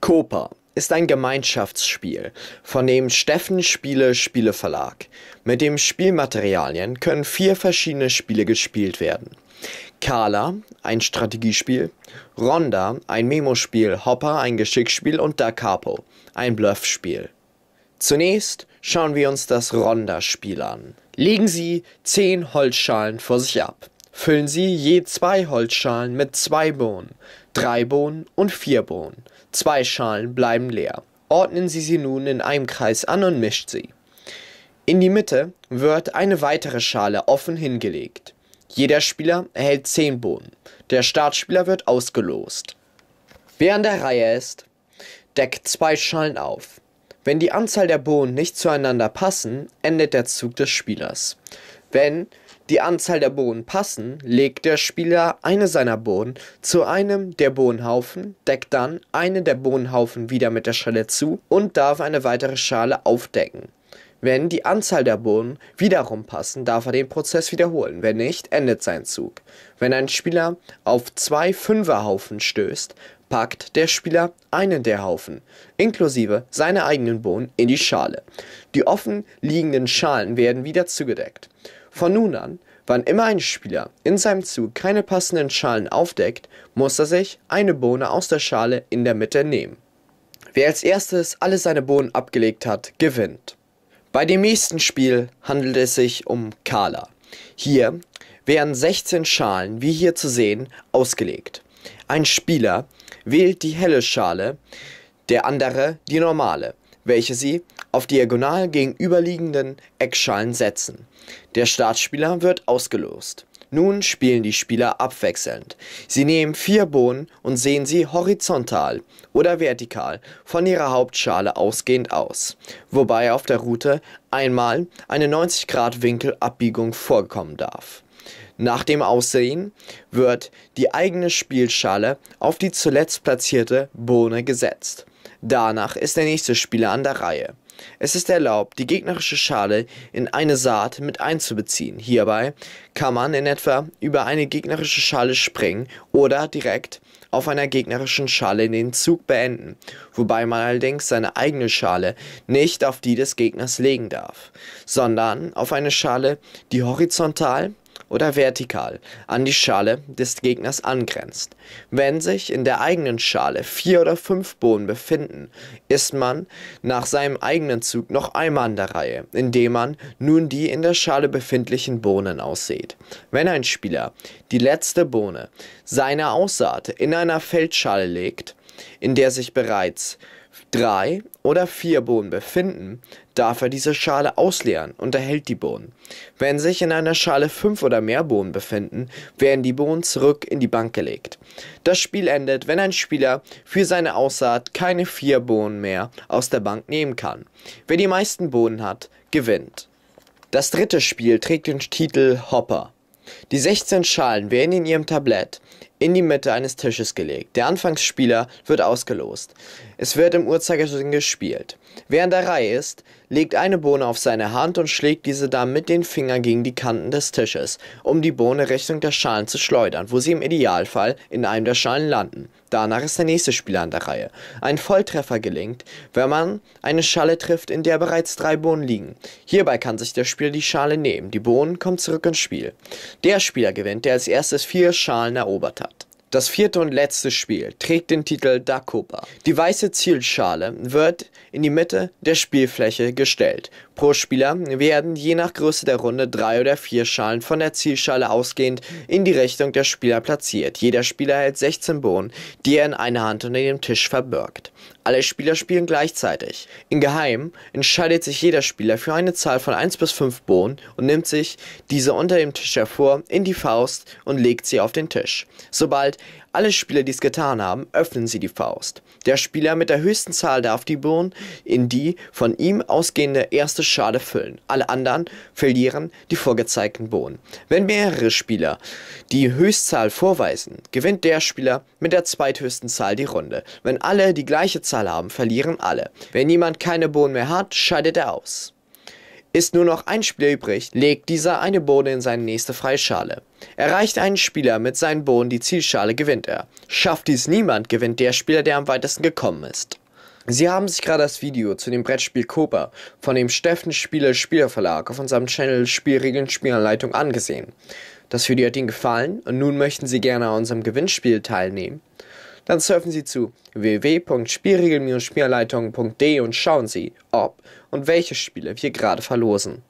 Copa ist ein Gemeinschaftsspiel von dem Steffen Spiele Spiele Verlag. Mit den Spielmaterialien können vier verschiedene Spiele gespielt werden. Kala, ein Strategiespiel, Ronda, ein Memospiel, Hopper, ein Geschicksspiel und Da Capo, ein Bluffspiel. Zunächst schauen wir uns das Ronda-Spiel an. Legen Sie zehn Holzschalen vor sich ab. Füllen Sie je zwei Holzschalen mit zwei Bohnen, drei Bohnen und vier Bohnen. Zwei Schalen bleiben leer. Ordnen Sie sie nun in einem Kreis an und mischt sie. In die Mitte wird eine weitere Schale offen hingelegt. Jeder Spieler erhält zehn Bohnen. Der Startspieler wird ausgelost. Wer an der Reihe ist, deckt zwei Schalen auf. Wenn die Anzahl der Bohnen nicht zueinander passen, endet der Zug des Spielers. Wenn die Anzahl der Bohnen passen, legt der Spieler eine seiner Bohnen zu einem der Bohnenhaufen, deckt dann eine der Bohnenhaufen wieder mit der Schale zu und darf eine weitere Schale aufdecken. Wenn die Anzahl der Bohnen wiederum passen, darf er den Prozess wiederholen. Wenn nicht, endet sein Zug. Wenn ein Spieler auf zwei Fünferhaufen stößt, packt der Spieler einen der Haufen, inklusive seiner eigenen Bohnen, in die Schale. Die offen liegenden Schalen werden wieder zugedeckt. Von nun an, wann immer ein Spieler in seinem Zug keine passenden Schalen aufdeckt, muss er sich eine Bohne aus der Schale in der Mitte nehmen. Wer als erstes alle seine Bohnen abgelegt hat, gewinnt. Bei dem nächsten Spiel handelt es sich um Kala. Hier werden 16 Schalen, wie hier zu sehen, ausgelegt. Ein Spieler wählt die helle Schale, der andere die normale, welche sie auf diagonal gegenüberliegenden Eckschalen setzen. Der Startspieler wird ausgelost. Nun spielen die Spieler abwechselnd. Sie nehmen vier Bohnen und sehen sie horizontal oder vertikal von ihrer Hauptschale ausgehend aus, wobei auf der Route einmal eine 90 Grad Winkelabbiegung vorkommen darf. Nach dem Aussehen wird die eigene Spielschale auf die zuletzt platzierte Bohne gesetzt. Danach ist der nächste Spieler an der Reihe. Es ist erlaubt, die gegnerische Schale in eine Saat mit einzubeziehen. Hierbei kann man in etwa über eine gegnerische Schale springen oder direkt auf einer gegnerischen Schale den Zug beenden, wobei man allerdings seine eigene Schale nicht auf die des Gegners legen darf, sondern auf eine Schale, die horizontal oder vertikal an die Schale des Gegners angrenzt. Wenn sich in der eigenen Schale vier oder fünf Bohnen befinden, ist man nach seinem eigenen Zug noch einmal an der Reihe, indem man nun die in der Schale befindlichen Bohnen aussät. Wenn ein Spieler die letzte Bohne seiner Aussaat in einer Feldschale legt, in der sich bereits drei oder vier Bohnen befinden, darf er diese Schale ausleeren und erhält die Bohnen. Wenn sich in einer Schale fünf oder mehr Bohnen befinden, werden die Bohnen zurück in die Bank gelegt. Das Spiel endet, wenn ein Spieler für seine Aussaat keine vier Bohnen mehr aus der Bank nehmen kann. Wer die meisten Bohnen hat, gewinnt. Das dritte Spiel trägt den Titel Hopper. Die 16 Schalen werden in ihrem Tablett in die Mitte eines Tisches gelegt. Der Anfangsspieler wird ausgelost. Es wird im Uhrzeigersinn gespielt. Wer in der Reihe ist, legt eine Bohne auf seine Hand und schlägt diese dann mit den Fingern gegen die Kanten des Tisches, um die Bohne Richtung der Schalen zu schleudern, wo sie im Idealfall in einem der Schalen landen. Danach ist der nächste Spieler an der Reihe. Ein Volltreffer gelingt, wenn man eine Schale trifft, in der bereits drei Bohnen liegen. Hierbei kann sich der Spieler die Schale nehmen. Die Bohnen kommen zurück ins Spiel. Der Spieler gewinnt, der als erstes vier Schalen erobert hat. Das vierte und letzte Spiel trägt den Titel Dakopa. Die weiße Zielschale wird in die Mitte der Spielfläche gestellt. Pro Spieler werden je nach Größe der Runde drei oder vier Schalen von der Zielschale ausgehend in die Richtung der Spieler platziert. Jeder Spieler hält 16 Bohnen, die er in einer Hand unter dem Tisch verbirgt. Alle Spieler spielen gleichzeitig. In Geheim entscheidet sich jeder Spieler für eine Zahl von 1 bis 5 Bohnen und nimmt sich diese unter dem Tisch hervor, in die Faust und legt sie auf den Tisch. Sobald alle Spieler dies getan haben, öffnen sie die Faust. Der Spieler mit der höchsten Zahl darf die Bohnen in die von ihm ausgehende erste Schale füllen. Alle anderen verlieren die vorgezeigten Bohnen. Wenn mehrere Spieler die Höchstzahl vorweisen, gewinnt der Spieler mit der zweithöchsten Zahl die Runde. Wenn alle die gleiche Zahl haben, verlieren alle. Wenn jemand keine Bohnen mehr hat, scheidet er aus. Ist nur noch ein Spieler übrig, legt dieser eine Bohne in seine nächste freie Schale. Erreicht ein Spieler mit seinen Bohnen die Zielschale, gewinnt er. Schafft dies niemand, gewinnt der Spieler, der am weitesten gekommen ist. Sie haben sich gerade das Video zu dem Brettspiel Cobra von dem Steffen Spieler Spielerverlag auf unserem Channel Spielregeln Spielanleitung angesehen. Das Video hat Ihnen gefallen und nun möchten Sie gerne an unserem Gewinnspiel teilnehmen. Dann surfen Sie zu www.spielregeln-spielanleitung.de und schauen Sie, ob und welche Spiele wir gerade verlosen.